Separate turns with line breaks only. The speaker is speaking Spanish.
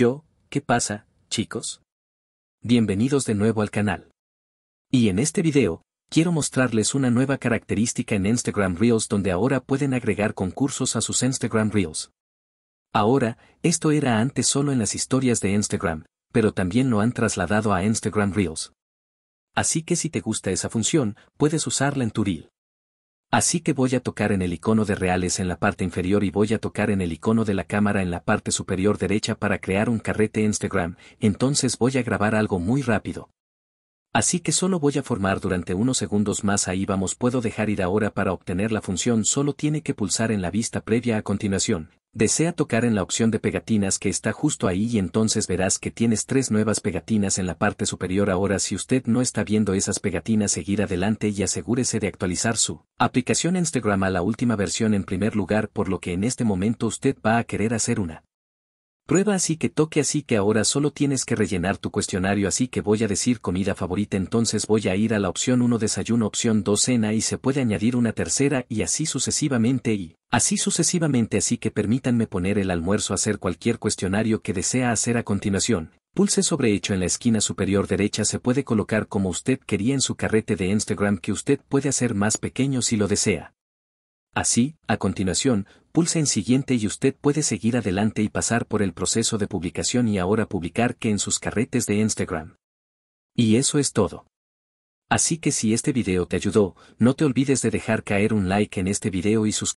Yo, ¿qué pasa, chicos? Bienvenidos de nuevo al canal. Y en este video, quiero mostrarles una nueva característica en Instagram Reels donde ahora pueden agregar concursos a sus Instagram Reels. Ahora, esto era antes solo en las historias de Instagram, pero también lo han trasladado a Instagram Reels. Así que si te gusta esa función, puedes usarla en tu reel. Así que voy a tocar en el icono de reales en la parte inferior y voy a tocar en el icono de la cámara en la parte superior derecha para crear un carrete Instagram, entonces voy a grabar algo muy rápido. Así que solo voy a formar durante unos segundos más ahí vamos puedo dejar ir ahora para obtener la función solo tiene que pulsar en la vista previa a continuación, Desea tocar en la opción de pegatinas que está justo ahí y entonces verás que tienes tres nuevas pegatinas en la parte superior ahora si usted no está viendo esas pegatinas seguir adelante y asegúrese de actualizar su aplicación Instagram a la última versión en primer lugar por lo que en este momento usted va a querer hacer una prueba así que toque así que ahora solo tienes que rellenar tu cuestionario así que voy a decir comida favorita entonces voy a ir a la opción 1 desayuno opción 2 cena y se puede añadir una tercera y así sucesivamente y Así sucesivamente así que permítanme poner el almuerzo a hacer cualquier cuestionario que desea hacer a continuación. Pulse sobre hecho en la esquina superior derecha se puede colocar como usted quería en su carrete de Instagram que usted puede hacer más pequeño si lo desea. Así, a continuación, pulse en siguiente y usted puede seguir adelante y pasar por el proceso de publicación y ahora publicar que en sus carretes de Instagram. Y eso es todo. Así que si este video te ayudó, no te olvides de dejar caer un like en este video y suscribirte.